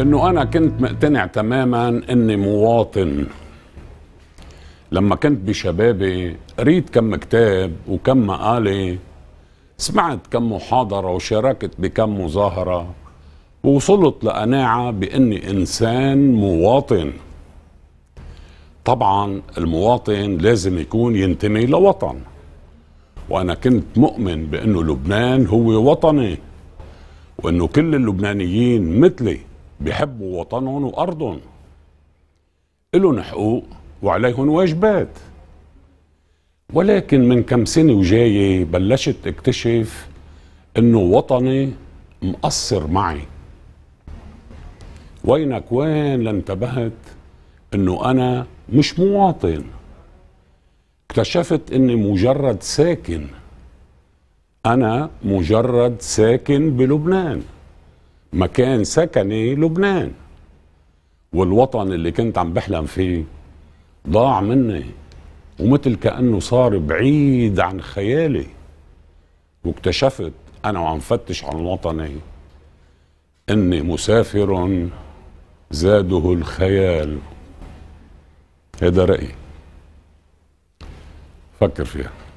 انه انا كنت مقتنع تماما اني مواطن لما كنت بشبابي قريت كم كتاب وكم مقاله سمعت كم محاضره وشاركت بكم مظاهره ووصلت لقناعه باني انسان مواطن طبعا المواطن لازم يكون ينتمي لوطن وانا كنت مؤمن بانه لبنان هو وطني وانه كل اللبنانيين مثلي بيحبوا وطنهم وارضهم إلهم حقوق وعليهم واجبات ولكن من كم سنه وجايه بلشت اكتشف انه وطني مقصر معي وينك وين لانتبهت انه انا مش مواطن اكتشفت اني مجرد ساكن انا مجرد ساكن بلبنان مكان سكني لبنان والوطن اللي كنت عم بحلم فيه ضاع مني ومثل كأنه صار بعيد عن خيالي واكتشفت أنا وعم فتش عن وطني إني مسافر زاده الخيال هذا رأيي فكر فيها